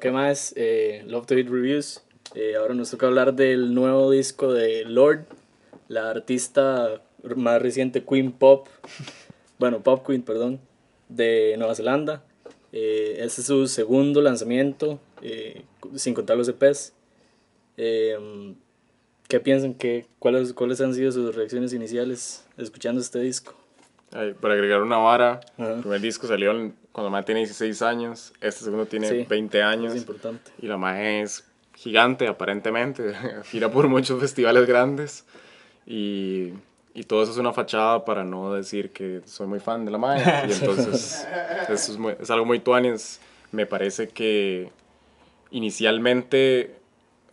¿qué más? Eh, Love to Hit Reviews. Eh, ahora nos toca hablar del nuevo disco de Lord, la artista más reciente Queen Pop, bueno, Pop Queen, perdón, de Nueva Zelanda. este es su segundo lanzamiento, sin contar los EPs. Em, ¿Qué piensan? que cuáles, ¿Cuáles han sido sus reacciones iniciales escuchando este disco? para agregar una vara, el primer disco salió cuando más tiene 16 años, este segundo tiene 20 años. Es importante. Y la magia es gigante, aparentemente, gira por muchos festivales grandes y, y, todo eso es una fachada para no decir que soy muy fan de la magia. Y entonces, es, es algo muy tuanes. Me parece que inicialmente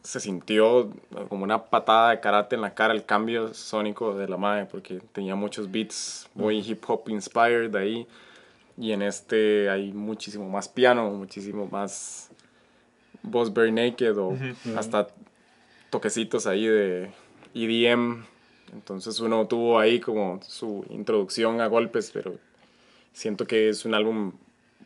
se sintió como una patada de karate en la cara el cambio sónico de la madre, porque tenía muchos beats muy hip hop inspired ahí. Y en este hay muchísimo más piano, muchísimo más voz bare naked o hasta toquecitos ahí de EDM. Entonces uno tuvo ahí como su introducción a golpes, pero siento que es un álbum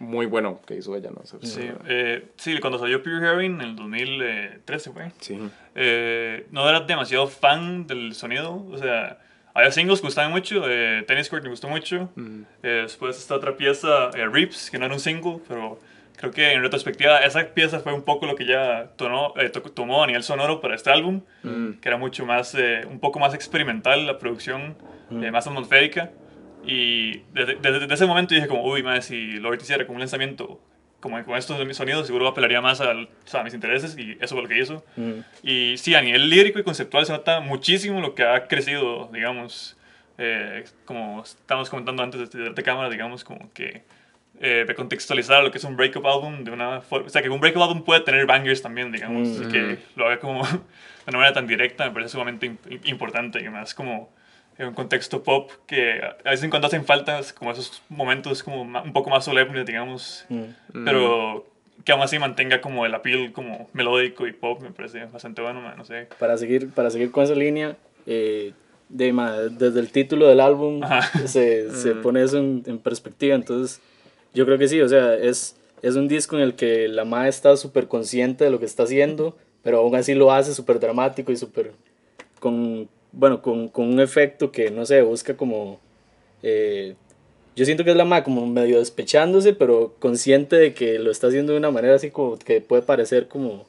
muy bueno que hizo ella, ¿no? Sí, eh, sí cuando salió Pure Hearing en el 2013, fue. Sí. Eh, no era demasiado fan del sonido, o sea, había singles que gustaban mucho, eh, Tennis Court me gustó mucho, mm. después está otra pieza, Rips, que no era un single, pero creo que en retrospectiva esa pieza fue un poco lo que ya tonó, tomó a nivel sonoro para este álbum, mm. que era mucho más, un poco más experimental la producción, mm. más atmosférica. Y desde, ese momento dije como, uy, más si lo hiciera como un lanzamiento como con estos sonidos seguro apelaría más a, a, mis intereses y eso fue lo que hizo. Mm. Y sí, a nivel lírico y conceptual se nota muchísimo lo que ha crecido, digamos, eh, como estábamos comentando antes de, este de cámara, digamos, como que eh, de contextualizar lo que es un breakup album de una forma, o sea, que un breakup album puede tener bangers también, digamos, mm. que lo haga como de una manera tan directa me parece sumamente importante y más como en un contexto pop que a veces en cuando hacen faltas como esos momentos como un poco más solemnes, digamos, mm. pero mm. que aún así mantenga como el appeal como melódico y pop, me parece bastante bueno, no sé. Para seguir, para seguir con esa línea, eh, de, desde el título del álbum se, mm. pone eso en, perspectiva, entonces yo creo que sí, o sea, es, es un disco en el que la madre está súper consciente de lo que está haciendo, pero aún así lo hace súper dramático y súper con bueno, con, con un efecto que, no sé, busca como... Eh, yo siento que es la madre como medio despechándose, pero consciente de que lo está haciendo de una manera así como que puede parecer como,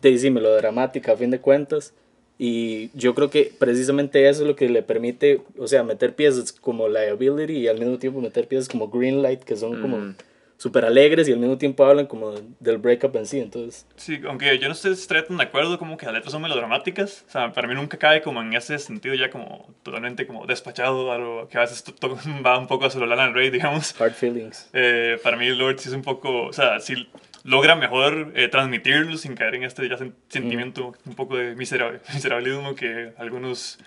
lo dramática a fin de cuentas. Y yo creo que precisamente eso es lo que le permite, o sea, meter piezas como Liability y al mismo tiempo meter piezas como green light, que son como mm súper alegres y al mismo tiempo hablan como del breakup en sí, entonces... Sí, aunque yo no estoy tan de acuerdo, como que las letras son melodramáticas, o sea, para mí nunca cae como en ese sentido ya como totalmente como despachado, algo que a veces va un poco a solo Lana Ray digamos. Hard feelings. Eh, para mí Lord sí es un poco, o sea, sí logra mejor eh, transmitirlo sin caer en este ya sentimiento mm. un poco de miserabilismo que algunos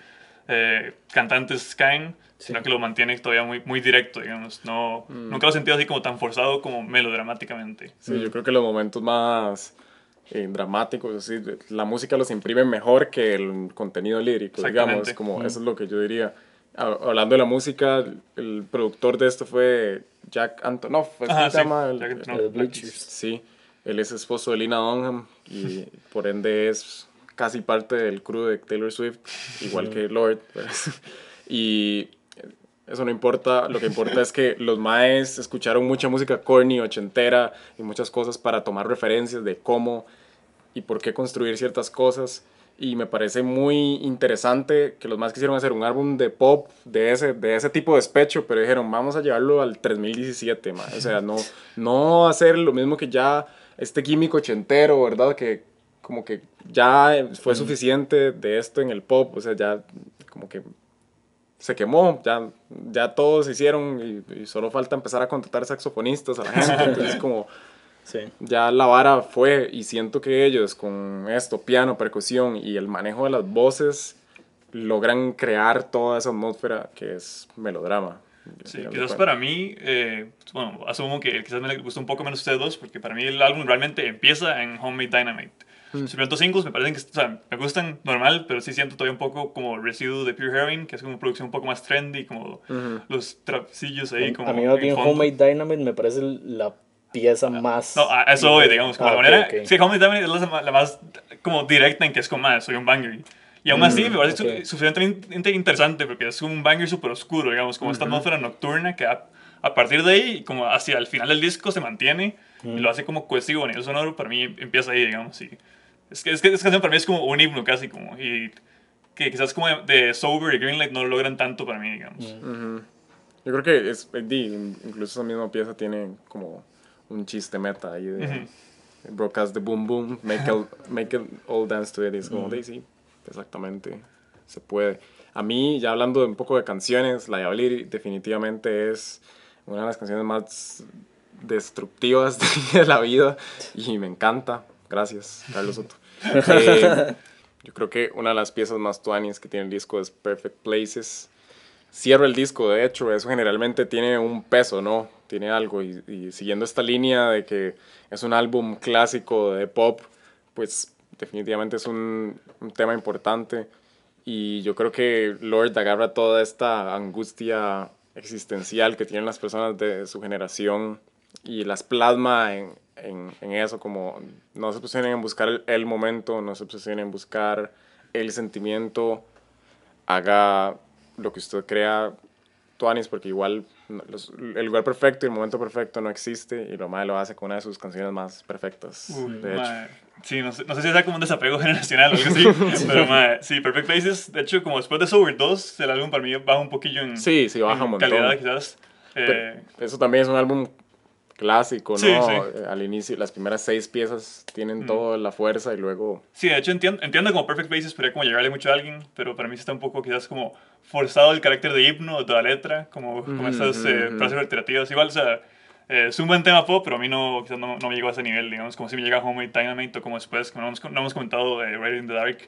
eh, cantantes caen, sino que lo mantiene todavía muy, muy directo, digamos. No, mm. Nunca lo he sentido así como tan forzado como melodramáticamente. Sí, yo creo que los momentos más eh, dramáticos, así, la música los imprime mejor que el contenido lírico, digamos, como mm. eso es lo que yo diría. Hablando de la música, el productor de esto fue Jack Antonoff, Ajá, se llama? Jack Antonoff. sí, él es esposo de Lina Dunham y por ende es casi parte del crew de Taylor Swift, igual que Lord. Pues. y eso no importa, lo que importa es que los maes escucharon mucha música corny, ochentera y muchas cosas para tomar referencias de cómo y por qué construir ciertas cosas. Y me parece muy interesante que los más quisieron hacer un álbum de pop de ese, de ese tipo de despecho, pero dijeron, vamos a llevarlo al 3017, mae. O sea, no, no hacer lo mismo que ya este químico ochentero, ¿verdad? Que como que ya fue mm. suficiente de esto en el pop, o sea, ya como que se quemó, ya, ya todos hicieron y, solo falta empezar a contratar saxofonistas a la gente. Entonces, como ya la vara fue y siento que ellos con esto, piano, percusión y el manejo de las voces, logran crear toda esa atmósfera que es melodrama. Sí, quizás para mí, eh, bueno, asumo que quizás me gustó un poco menos ustedes dos, porque para mí el álbum realmente empieza en Homemade Dynamite Mm. Los me parecen que, o sea, me gustan normal, pero sí siento todavía un poco como residuo de Pure Herring, que es como producción un poco más trendy, como los trapillos ahí. Como a mí, tiene Homemade Dynamite me parece la pieza ah, más. No, ah, eso hoy digamos, como ah, la manera. Sí, Homemade Dynamite es la, más como directa en que es como, más, soy un banger. Y aún así, mm, me parece suficientemente interesante porque es un banger súper oscuro, digamos, como esta atmósfera nocturna que a, partir de ahí, como hacia el final del disco, se mantiene y mm. lo hace como cohesivo en el sonoro. Para mí empieza ahí, digamos, y es que, es que esta canción para mí es como un himno casi, como. Y que quizás como de, Sober y Greenlight no logran tanto para mí, digamos. Mm. Yo creo que es, incluso esa misma pieza tiene como un chiste meta ahí de. Broadcast de Boom Boom, make it, make all dance to it. Es como, mm. sí, exactamente, se puede. A mí, ya hablando de un poco de canciones, La abrir definitivamente es una de las canciones más destructivas de la vida y me encanta. Gracias, Carlos Soto. Eh, yo creo que una de las piezas más tuanis que tiene el disco es Perfect Places. Cierro el disco, de hecho, eso generalmente tiene un peso, ¿no? Tiene algo. Y, siguiendo esta línea de que es un álbum clásico de pop, pues definitivamente es un, un tema importante. Y yo creo que Lord agarra toda esta angustia existencial que tienen las personas de su generación y las plasma en, en, en eso, como no se obsesionen en buscar el, momento, no se obsesionen en buscar el sentimiento, haga lo que usted crea, Tuanis, porque igual el lugar perfecto y el momento perfecto no existe, y lo malo lo hace con una de sus canciones más perfectas, de hecho. Sí, no sé, si sea como un desapego generacional o pero madre, sí, Perfect Places, de hecho, como después de Sober 2, el álbum para mí baja un poquillo en, sí, calidad, quizás. Eh, eso también es un álbum clásico, ¿no? Eh, al inicio, las primeras seis piezas tienen toda la fuerza y luego... Sí, de hecho entiendo, entiendo como Perfect Basis podría como llegarle mucho a alguien, pero para mí está un poco quizás como forzado el carácter de hipno, de toda la letra, como, como eh, frases alternativas. Igual, o sea, eh, es un buen tema pop, pero a mí no, quizás no, me llegó a ese nivel, digamos, como si me llega Home Dynamite o como después, como no hemos, comentado de in the Dark.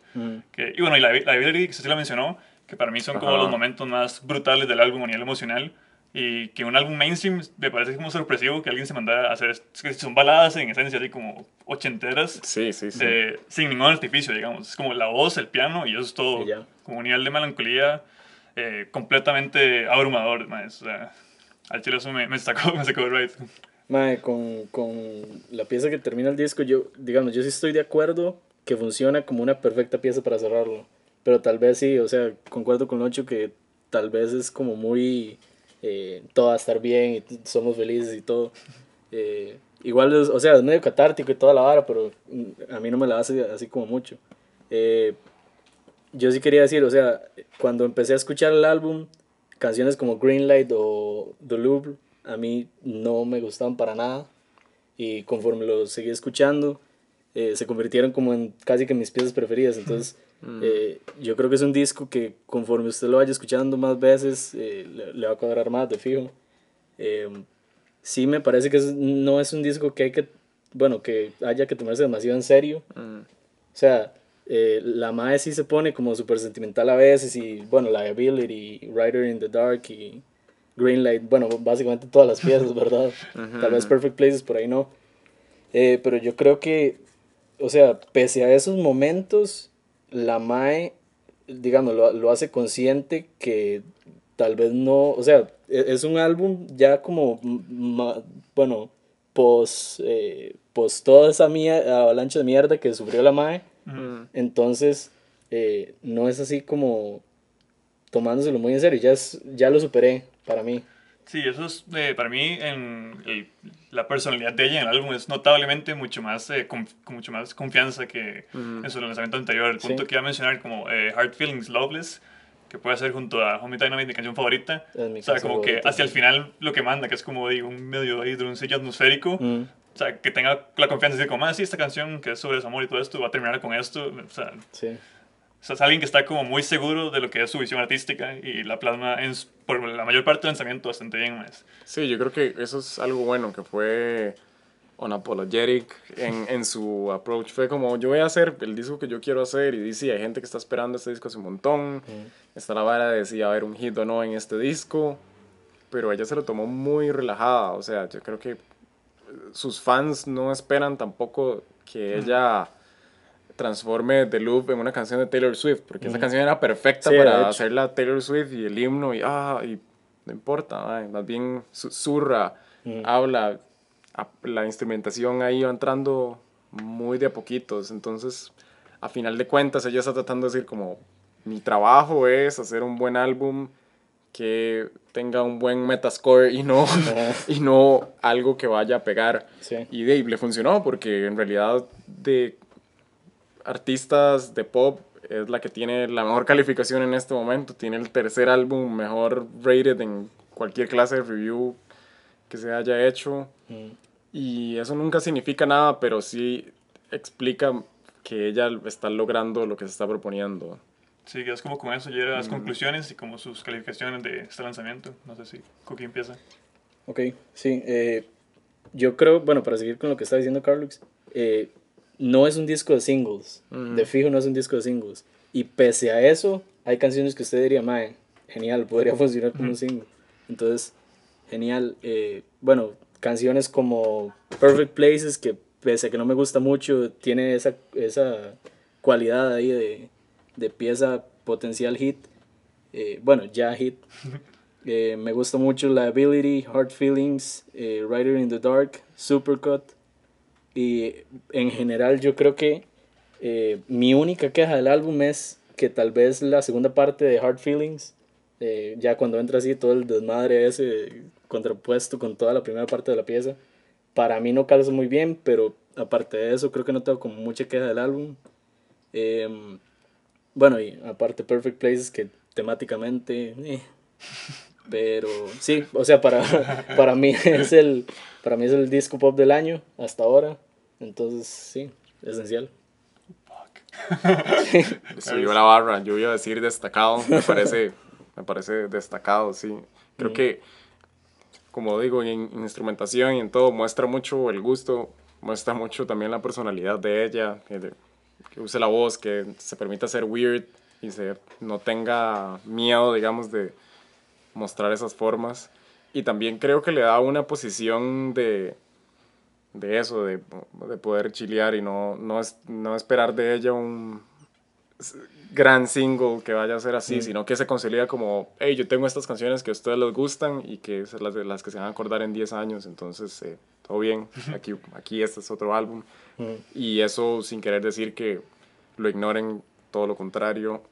Que, y bueno, y la, la que se la mencionó, que para mí son como los momentos más brutales del álbum a nivel emocional y que un álbum mainstream me parece como sorpresivo que alguien se mandara a hacer. Son baladas en esencia, así como ochenteras. Sí, sí, sí. sin ningún artificio, digamos. Es como la voz, el piano y eso es todo. Como un nivel de melancolía eh, completamente abrumador, maes. O sea, al chile eso me, me sacó, me sacó el right. con, con, la pieza que termina el disco, yo, digamos, yo sí estoy de acuerdo que funciona como una perfecta pieza para cerrarlo. Pero tal vez sí, o sea, concuerdo con Nocho que tal vez es como muy eh, todo va a estar bien y somos felices y todo. Eh, igual, es, o sea, es medio catártico y toda la vara, pero mm, a mí no me la hace así como mucho. Eh, yo sí quería decir, o sea, cuando empecé a escuchar el álbum, canciones como Greenlight o The Louvre, a mí no me gustaban para nada. Y conforme lo seguí escuchando, se convirtieron como en casi que mis piezas preferidas. Entonces. Mm. Eh, yo creo que es un disco que conforme usted lo vaya escuchando más veces, eh, le, va a cuadrar más, de fijo. Eh, sí me parece que no es un disco que hay que, bueno, que haya que tomarse demasiado en serio. Mm. O sea, la MAE sí se pone como súper sentimental a veces y, bueno, Liability, Rider in the Dark y Greenlight, bueno, básicamente todas las piezas, ¿verdad? Tal vez Perfect Places por ahí no. pero yo creo que, o sea, pese a esos momentos la MAE, digamos, lo, hace consciente que tal vez no, o sea, e, es un álbum ya como, bueno, pos, eh, toda esa mía, avalancha de mierda que sufrió la MAE. Entonces, eh, no es así como tomándoselo muy en serio, ya, es, ya lo superé para mí. Sí, eso es eh, para mí en la personalidad de ella en el álbum es notablemente mucho más, eh, con, mucho más confianza que en su lanzamiento anterior. El punto que iba a mencionar como Heart eh, Feelings Loveless, que puede ser junto a Home Dynamite mi canción favorita. o sea, como que hacia el final lo que manda, que es como digo, un medio ahí sello atmosférico. O sea, que tenga la confianza de decir como, ah, sí, esta canción que es sobre ese amor y todo esto, va a terminar con esto. O sea, sí. O sea, es alguien que está como muy seguro de lo que es su visión artística y la plasma en, por la mayor parte del lanzamiento bastante bien. Más. Sí, yo creo que eso es algo bueno, que fue unapologetic en, en su approach. Fue como, yo voy a hacer el disco que yo quiero hacer y dice, hay gente que está esperando este disco hace un montón. Está la vara de si va a haber un hit o no en este disco. Pero ella se lo tomó muy relajada. O sea, yo creo que sus fans no esperan tampoco que ella transforme The Loop en una canción de Taylor Swift, porque esa canción era perfecta para hacerla Taylor Swift y el himno y, ah, y no importa, más bien susurra, habla, la instrumentación ahí va entrando muy de a poquitos, entonces a final de cuentas ella está tratando de decir como mi trabajo es hacer un buen álbum que tenga un buen metascore y no, y no algo que vaya a pegar. Y Dave le funcionó porque en realidad de artistas de pop es la que tiene la mejor calificación en este momento. Tiene el tercer álbum mejor rated en cualquier clase de review que se haya hecho. Mm. Y eso nunca significa nada, pero sí explica que ella está logrando lo que se está proponiendo. Sí, es como con eso, ya las mm. conclusiones y como sus calificaciones de este lanzamiento. No sé si Cookie empieza. Ok, sí. Eh, yo creo, bueno, para seguir con lo que está diciendo Carlux, eh, no es un disco de singles. De mm. fijo no es un disco de singles. Y pese a eso, hay canciones que usted diría, mae, genial, podría funcionar como un single. Entonces, genial. Eh, bueno, canciones como Perfect Places, que pese a que no me gusta mucho, tiene esa, cualidad ahí de, pieza potencial hit. Eh, bueno, ya hit. Eh, me gusta mucho la Ability, Hard Feelings, Rider in the Dark, Supercut. Y en general yo creo que eh, mi única queja del álbum es que tal vez la segunda parte de Hard Feelings, eh, ya cuando entra así todo el desmadre ese contrapuesto con toda la primera parte de la pieza, para mí no calza muy bien, pero aparte de eso creo que no tengo como mucha queja del álbum. Em, bueno, y aparte Perfect Places que temáticamente... Eh, pero sí, o sea, para, para, mí es el, para mí es el disco pop del año hasta ahora. Entonces, sí, esencial. sí. Subió la barra, yo iba a decir destacado, me parece, me parece destacado, sí. Creo que, como digo, en, instrumentación y en todo, muestra mucho el gusto, muestra mucho también la personalidad de ella, que, que use la voz, que se permita ser weird y se, no tenga miedo, digamos, de mostrar esas formas. Y también creo que le da una posición de, de eso, de, poder chilear y no, no, no esperar de ella un gran single que vaya a ser así, mm. sino que se concilia como, hey, yo tengo estas canciones que a ustedes les gustan y que son las, las que se van a acordar en 10 años, entonces eh, todo bien, aquí, aquí este es otro álbum. Mm. Y eso sin querer decir que lo ignoren, todo lo contrario,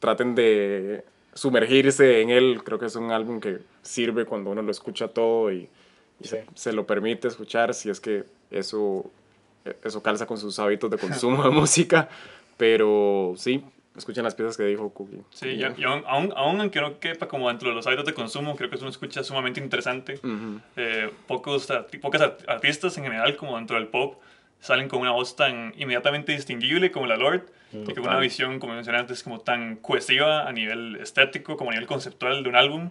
traten de sumergirse en él, creo que es un álbum que sirve cuando uno lo escucha todo y se, lo permite escuchar si es que eso, eso calza con sus hábitos de consumo de música, pero sí, escuchen las piezas que dijo Cookie. Sí, yo, aún, aunque no quepa como dentro de los hábitos de consumo, creo que es una escucha sumamente interesante. Eh, pocos, pocas artistas en general, como dentro del pop, salen con una voz tan inmediatamente distinguible como la Lord, y con una visión, como mencioné antes, como tan cohesiva a nivel estético, como a nivel conceptual de un álbum.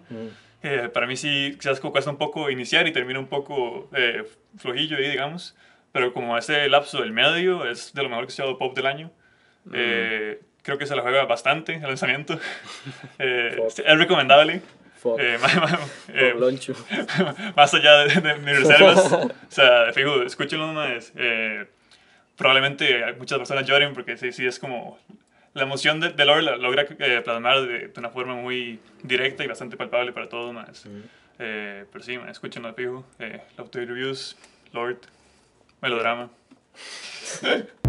Eh, para mí sí, quizás cuesta un poco iniciar y termina un poco eh, flojillo ahí, digamos. Pero como ese lapso del medio es de lo mejor que se ha dado pop del año. Mm. Eh, creo que se la juega bastante el lanzamiento. es recomendable. más, más, allá de, mis reservas, o sea, fijo, escúchenlo probablemente muchas personas lloren porque sí, sí es como la emoción de, de la logra plasmar de, una forma muy directa y bastante palpable para todos, más. Eh, pero sí, escúchenlo fijo. Eh, Love to Reviews, Lord, melodrama.